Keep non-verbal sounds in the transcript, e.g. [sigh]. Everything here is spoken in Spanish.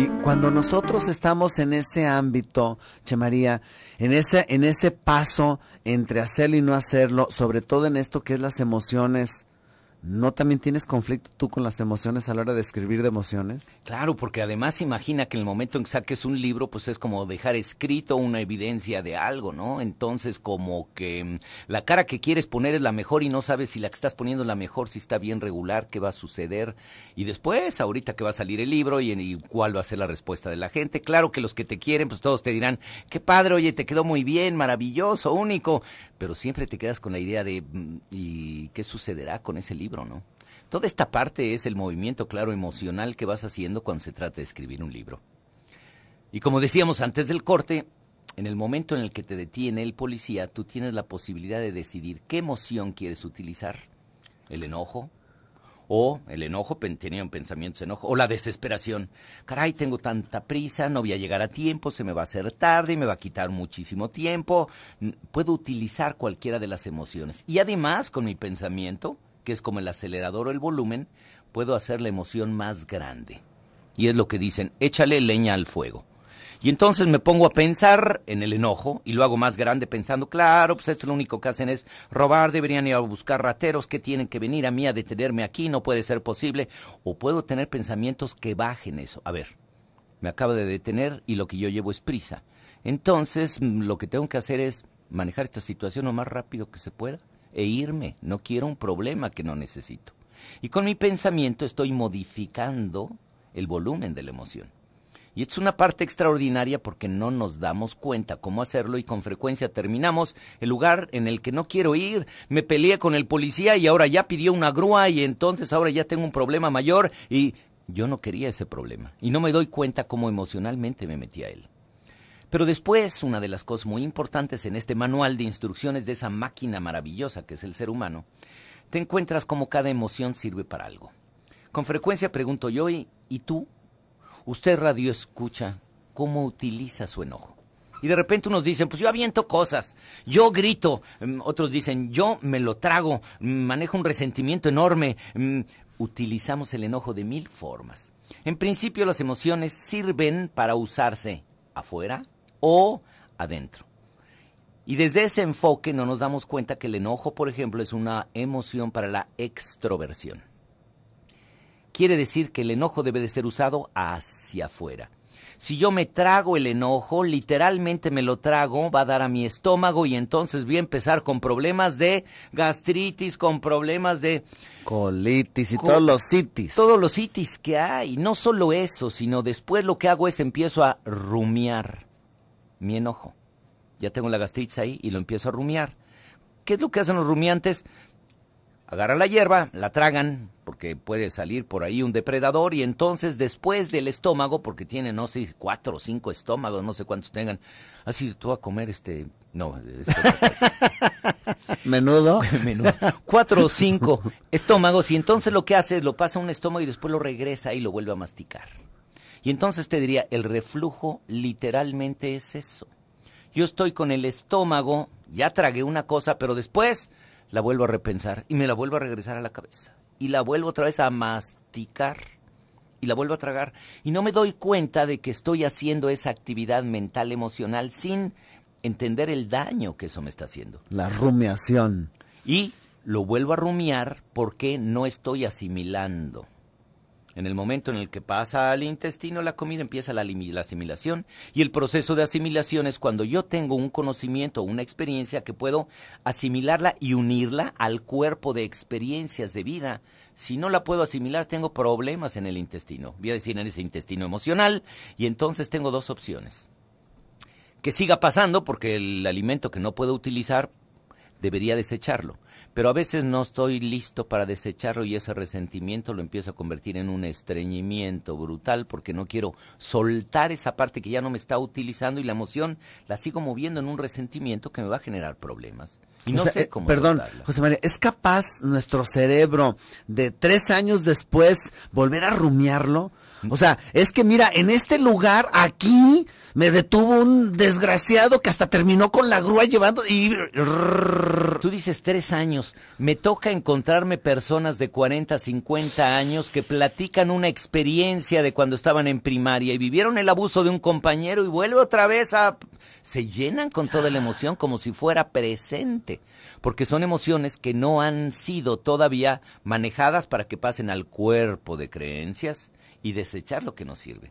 Y cuando nosotros estamos en ese ámbito, Che María, en ese, en ese paso entre hacerlo y no hacerlo, sobre todo en esto que es las emociones ¿No también tienes conflicto tú con las emociones a la hora de escribir de emociones? Claro, porque además imagina que en el momento en que saques un libro, pues es como dejar escrito una evidencia de algo, ¿no? Entonces como que mm, la cara que quieres poner es la mejor y no sabes si la que estás poniendo es la mejor, si está bien regular, qué va a suceder. Y después, ahorita que va a salir el libro y, y cuál va a ser la respuesta de la gente. Claro que los que te quieren, pues todos te dirán, qué padre, oye, te quedó muy bien, maravilloso, único pero siempre te quedas con la idea de mm, ¿y qué sucederá con ese libro, no? Toda esta parte es el movimiento, claro, emocional que vas haciendo cuando se trata de escribir un libro. Y como decíamos antes del corte, en el momento en el que te detiene el policía, tú tienes la posibilidad de decidir qué emoción quieres utilizar, el enojo, o el enojo, tenían pensamientos de enojo, o la desesperación. Caray, tengo tanta prisa, no voy a llegar a tiempo, se me va a hacer tarde, me va a quitar muchísimo tiempo. Puedo utilizar cualquiera de las emociones. Y además, con mi pensamiento, que es como el acelerador o el volumen, puedo hacer la emoción más grande. Y es lo que dicen, échale leña al fuego. Y entonces me pongo a pensar en el enojo y lo hago más grande pensando, claro, pues esto lo único que hacen es robar, deberían ir a buscar rateros que tienen que venir a mí a detenerme aquí, no puede ser posible. O puedo tener pensamientos que bajen eso. A ver, me acabo de detener y lo que yo llevo es prisa. Entonces mm, lo que tengo que hacer es manejar esta situación lo más rápido que se pueda e irme. No quiero un problema que no necesito. Y con mi pensamiento estoy modificando el volumen de la emoción. Y es una parte extraordinaria porque no nos damos cuenta cómo hacerlo y con frecuencia terminamos el lugar en el que no quiero ir, me peleé con el policía y ahora ya pidió una grúa y entonces ahora ya tengo un problema mayor y yo no quería ese problema. Y no me doy cuenta cómo emocionalmente me metí a él. Pero después, una de las cosas muy importantes en este manual de instrucciones de esa máquina maravillosa que es el ser humano, te encuentras cómo cada emoción sirve para algo. Con frecuencia pregunto yo, ¿y, tú Usted radio escucha cómo utiliza su enojo. Y de repente unos dicen, pues yo aviento cosas, yo grito, em, otros dicen, yo me lo trago, manejo un resentimiento enorme. Em, utilizamos el enojo de mil formas. En principio las emociones sirven para usarse afuera o adentro. Y desde ese enfoque no nos damos cuenta que el enojo, por ejemplo, es una emoción para la extroversión quiere decir que el enojo debe de ser usado hacia afuera. Si yo me trago el enojo, literalmente me lo trago, va a dar a mi estómago y entonces voy a empezar con problemas de gastritis, con problemas de... Colitis y todos los itis. Todos los itis que hay. No solo eso, sino después lo que hago es empiezo a rumiar mi enojo. Ya tengo la gastritis ahí y lo empiezo a rumiar. ¿Qué es lo que hacen los rumiantes? Agarra la hierba, la tragan, porque puede salir por ahí un depredador, y entonces después del estómago, porque tiene, no sé, cuatro o cinco estómagos, no sé cuántos tengan, así tú a comer este, no, [laughs] menudo. [laughs] menudo. Cuatro o cinco [laughs] estómagos, y entonces lo que hace es lo pasa a un estómago y después lo regresa y lo vuelve a masticar. Y entonces te diría, el reflujo literalmente es eso. Yo estoy con el estómago, ya tragué una cosa, pero después la vuelvo a repensar y me la vuelvo a regresar a la cabeza. Y la vuelvo otra vez a masticar y la vuelvo a tragar. Y no me doy cuenta de que estoy haciendo esa actividad mental emocional sin entender el daño que eso me está haciendo. La rumiación. Y lo vuelvo a rumiar porque no estoy asimilando. En el momento en el que pasa al intestino la comida empieza la, asimilación y el proceso de asimilación es cuando yo tengo un conocimiento, una experiencia que puedo asimilarla y unirla al cuerpo de experiencias de vida. Si no la puedo asimilar tengo problemas en el intestino, voy a decir en ese intestino emocional y entonces tengo dos opciones. Que siga pasando porque el alimento que no puedo utilizar debería desecharlo pero a veces no estoy listo para desecharlo y ese resentimiento lo empiezo a convertir en un estreñimiento brutal porque no quiero soltar esa parte que ya no me está utilizando y la emoción la sigo moviendo en un resentimiento que me va a generar problemas. Y no sé eh, cómo. perdón, José María, ¿es capaz nuestro cerebro de tres años después volver a rumiarlo? O sea, es que mira, en este lugar, aquí, me detuvo un desgraciado que hasta terminó con la grúa llevando y... Tú dices tres años. Me toca encontrarme personas de 40, 50 años que platican una experiencia de cuando estaban en primaria y vivieron el abuso de un compañero y vuelve otra vez a... Se llenan con toda la emoción como si fuera presente, porque son emociones que no han sido todavía manejadas para que pasen al cuerpo de creencias y desechar lo que no sirve.